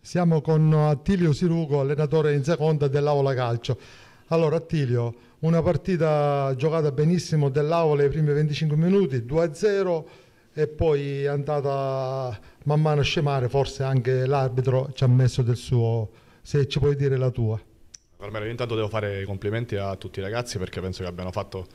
siamo con Attilio Sirugo, allenatore in seconda dell'Aula Calcio. Allora Attilio, una partita giocata benissimo dell'Aula nei primi 25 minuti, 2-0, e poi è andata man mano a scemare, forse anche l'arbitro ci ha messo del suo, se ci puoi dire la tua. Carmelo, intanto devo fare i complimenti a tutti i ragazzi perché penso che abbiano fatto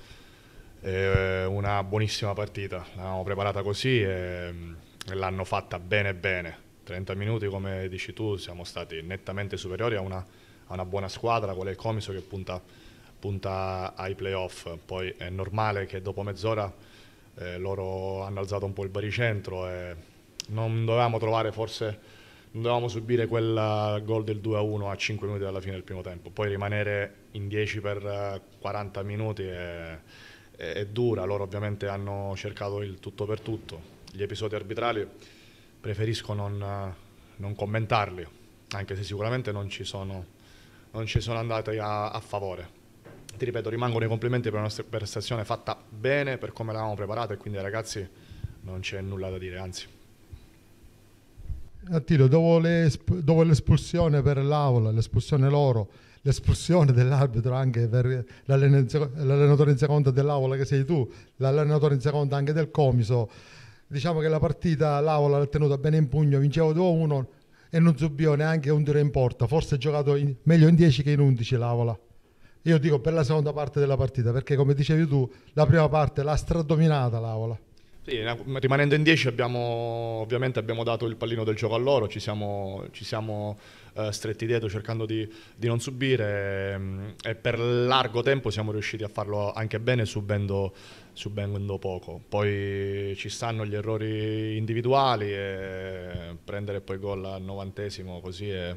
eh, una buonissima partita, l'avevamo preparata così e, mm, e l'hanno fatta bene bene. 30 minuti come dici tu siamo stati nettamente superiori a una, a una buona squadra, qual è il Comiso che punta, punta ai playoff, poi è normale che dopo mezz'ora eh, loro hanno alzato un po' il baricentro e non dovevamo trovare forse non dovevamo subire quel eh, gol del 2-1 a 5 minuti dalla fine del primo tempo, poi rimanere in 10 per 40 eh, minuti è, è, è dura, loro ovviamente hanno cercato il tutto per tutto, gli episodi arbitrali preferisco non, eh, non commentarli, anche se sicuramente non ci sono, non ci sono andati a, a favore ti ripeto, rimangono i complimenti per la nostra prestazione fatta bene, per come l'avevamo preparata e quindi ragazzi non c'è nulla da dire, anzi. Attilo, eh, dopo, l'espulsione per l'Avola, l'espulsione loro, l'espulsione dell'arbitro anche per l'allenatore in seconda dell'Avola che sei tu, l'allenatore in seconda anche del Comiso, diciamo che la partita l'Avola l'ha tenuta bene in pugno, vinceva 2-1 e non zubbio neanche un tiro in porta, forse ha giocato in, meglio in 10 che in 11 l'Avola. Io dico per la seconda parte della partita, perché come dicevi tu, la prima parte l'ha stradominata l'Avola. Sì, eh, rimanendo in 10 abbiamo, ovviamente abbiamo dato il pallino del gioco a loro, ci siamo, ci siamo eh, stretti dietro cercando di, di non subire e, ehm, e per largo tempo siamo riusciti a farlo anche bene subendo, subendo poco. Poi ci stanno gli errori individuali e eh, prendere poi gol al novantesimo così è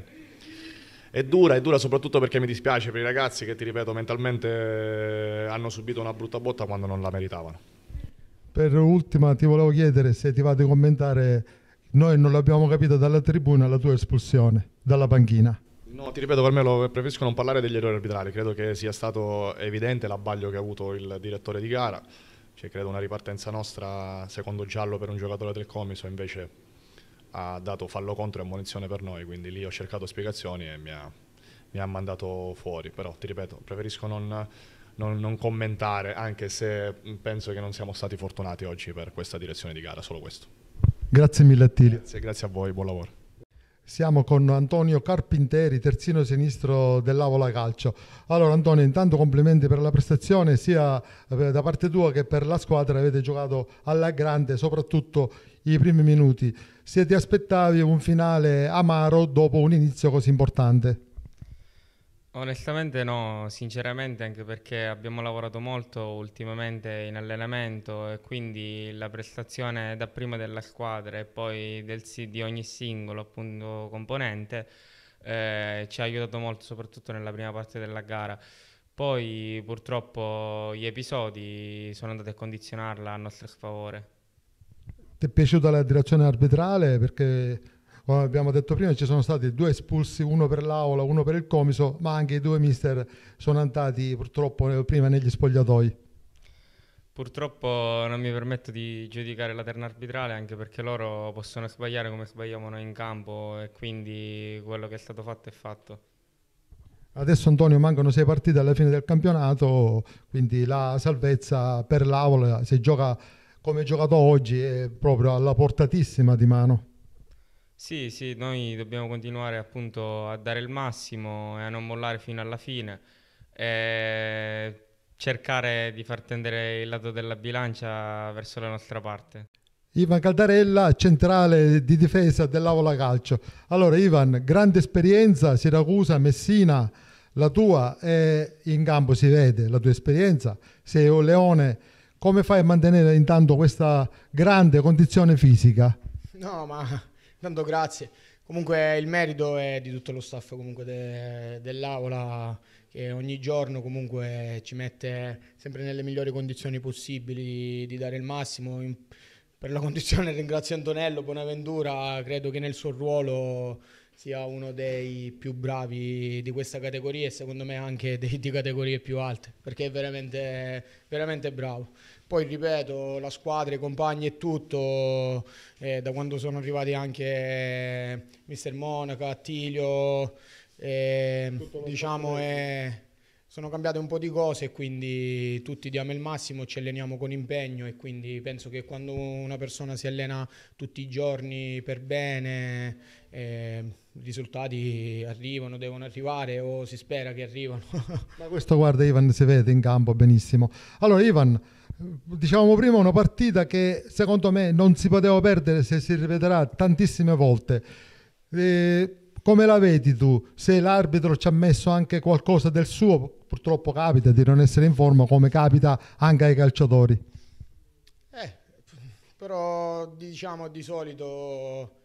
è dura, è dura soprattutto perché mi dispiace per i ragazzi che, ti ripeto, mentalmente eh, hanno subito una brutta botta quando non la meritavano. Per ultima ti volevo chiedere se ti va a commentare, noi non l'abbiamo capito dalla tribuna, la tua espulsione dalla panchina. No, ti ripeto, per me lo preferisco non parlare degli errori arbitrali, credo che sia stato evidente l'abbaglio che ha avuto il direttore di gara, c'è cioè, credo una ripartenza nostra, secondo giallo per un giocatore del Comiso, invece ha dato fallo contro e ammonizione per noi, quindi lì ho cercato spiegazioni e mi ha, mi ha mandato fuori, però ti ripeto, preferisco non, non, non, commentare, anche se penso che non siamo stati fortunati oggi per questa direzione di gara, solo questo. Grazie mille Attilio. Grazie, grazie a voi, buon lavoro. Siamo con Antonio Carpinteri, terzino sinistro dell'Avola Calcio. Allora Antonio, intanto complimenti per la prestazione sia eh, da parte tua che per la squadra, avete giocato alla grande, soprattutto i primi minuti. Se ti aspettavi un finale amaro dopo un inizio così importante? Onestamente no, sinceramente anche perché abbiamo lavorato molto ultimamente in allenamento e quindi la prestazione dapprima della squadra e poi del, di ogni singolo appunto, componente eh, ci ha aiutato molto soprattutto nella prima parte della gara. Poi purtroppo gli episodi sono andati a condizionarla a nostro sfavore. Ti è piaciuta la direzione arbitrale perché come abbiamo detto prima, ci sono stati due espulsi, uno per l'aula, uno per il comiso, ma anche i due mister sono andati purtroppo prima negli spogliatoi. Purtroppo non mi permetto di giudicare la terna arbitrale anche perché loro possono sbagliare come sbagliamo noi in campo e quindi quello che è stato fatto è fatto. Adesso Antonio mancano sei partite alla fine del campionato, quindi la salvezza per l'Aula se gioca come giocato oggi è proprio alla portatissima di mano. Sì, sì, noi dobbiamo continuare appunto a dare il massimo e a non mollare fino alla fine. E cercare di far tendere il lato della bilancia verso la nostra parte. Ivan Caldarella, centrale di difesa dell'Avola Calcio. Allora Ivan, grande esperienza, Siracusa, Messina, la tua è in campo, si vede la tua esperienza, sei un leone, come fai a mantenere intanto questa grande condizione fisica? No, ma Tanto grazie. Comunque il merito è di tutto lo staff de, dell'Aula che ogni giorno comunque ci mette sempre nelle migliori condizioni possibili di dare il massimo. In, per la condizione ringrazio Antonello, Buonaventura, credo che nel suo ruolo sia uno dei più bravi di questa categoria e secondo me anche di, di categorie più alte, perché è veramente, veramente bravo. Poi ripeto, la squadra, i compagni e tutto, eh, da quando sono arrivati anche eh, Mister Monaca, Attilio, eh, diciamo è sono cambiate un po' di cose e quindi tutti diamo il massimo, ci alleniamo con impegno e quindi penso che quando una persona si allena tutti i giorni per bene, eh, i risultati arrivano, devono arrivare o si spera che arrivano. Ma questo guarda Ivan si vede in campo benissimo. Allora Ivan, diciamo prima una partita che secondo me non si poteva perdere se si ripeterà tantissime volte. Eh, come la vedi tu? Se l'arbitro ci ha messo anche qualcosa del suo, purtroppo capita di non essere in forma come capita anche ai calciatori. Eh, però diciamo di solito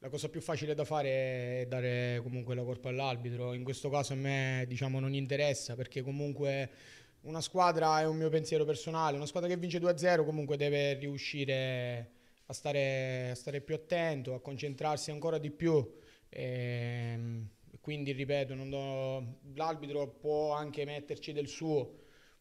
la cosa più facile da fare è dare comunque la colpa all'arbitro. In questo caso a me diciamo, non interessa perché comunque una squadra è un mio pensiero personale, una squadra che vince 2-0 comunque deve riuscire a stare, a stare più attento, a concentrarsi ancora di più e ehm, quindi ripeto, do... l'arbitro può anche metterci del suo,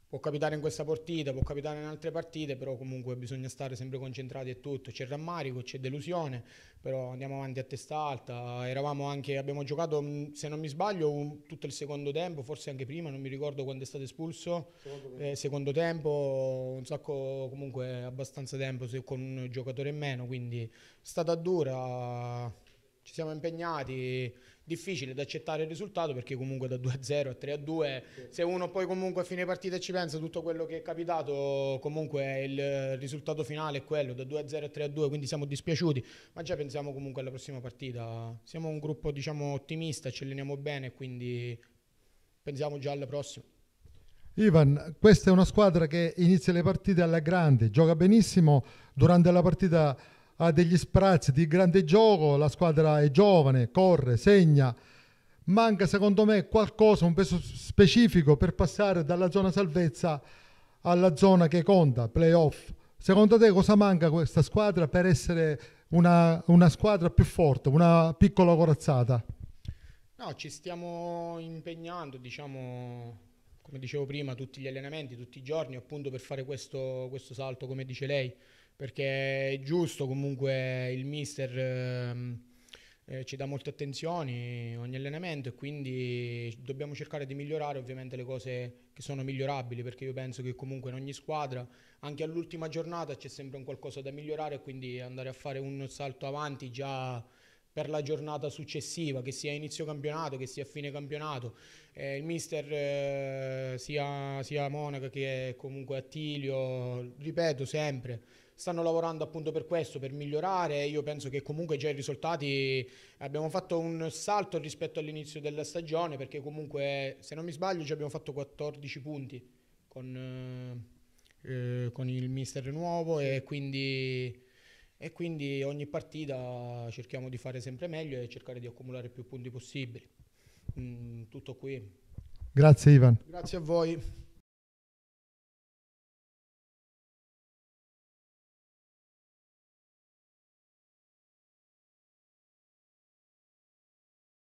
può capitare in questa partita, può capitare in altre partite, però comunque bisogna stare sempre concentrati e tutto. C'è rammarico, c'è delusione, però andiamo avanti a testa alta. Anche, abbiamo giocato, mm, se non mi sbaglio, un, tutto il secondo tempo, forse anche prima, non mi ricordo quando è stato espulso. Secondo, eh, secondo tempo, un sacco, comunque abbastanza tempo con un giocatore in meno, quindi è stata dura ci siamo impegnati, difficile da accettare il risultato perché comunque da 2-0 a a 3-2, a sì. se uno poi comunque a fine partita ci pensa tutto quello che è capitato, comunque il risultato finale è quello, da 2-0 a a 3-2, a quindi siamo dispiaciuti, ma già pensiamo comunque alla prossima partita, siamo un gruppo diciamo ottimista, ci alleniamo bene, quindi pensiamo già alla prossima. Ivan, questa è una squadra che inizia le partite alla grande, gioca benissimo, durante la partita ha degli sprazzi di grande gioco, la squadra è giovane, corre, segna. Manca secondo me qualcosa, un peso specifico per passare dalla zona salvezza alla zona che conta, playoff. Secondo te cosa manca a questa squadra per essere una, una squadra più forte, una piccola corazzata? No, ci stiamo impegnando, diciamo, come dicevo prima, tutti gli allenamenti, tutti i giorni, appunto per fare questo, questo salto, come dice lei perché è giusto comunque il mister ehm, eh, ci dà molte attenzioni ogni allenamento e quindi dobbiamo cercare di migliorare ovviamente le cose che sono migliorabili perché io penso che comunque in ogni squadra anche all'ultima giornata c'è sempre un qualcosa da migliorare e quindi andare a fare un salto avanti già per la giornata successiva, che sia inizio campionato, che sia fine campionato. Eh, il mister eh, sia, sia Monaca che comunque Attilio, ripeto sempre, stanno lavorando appunto per questo, per migliorare. Io penso che comunque già i risultati abbiamo fatto un salto rispetto all'inizio della stagione, perché comunque, se non mi sbaglio, già abbiamo fatto 14 punti con, eh, eh, con il mister nuovo e quindi e quindi ogni partita cerchiamo di fare sempre meglio e cercare di accumulare più punti possibili. Mm, tutto qui. Grazie Ivan. Grazie a voi.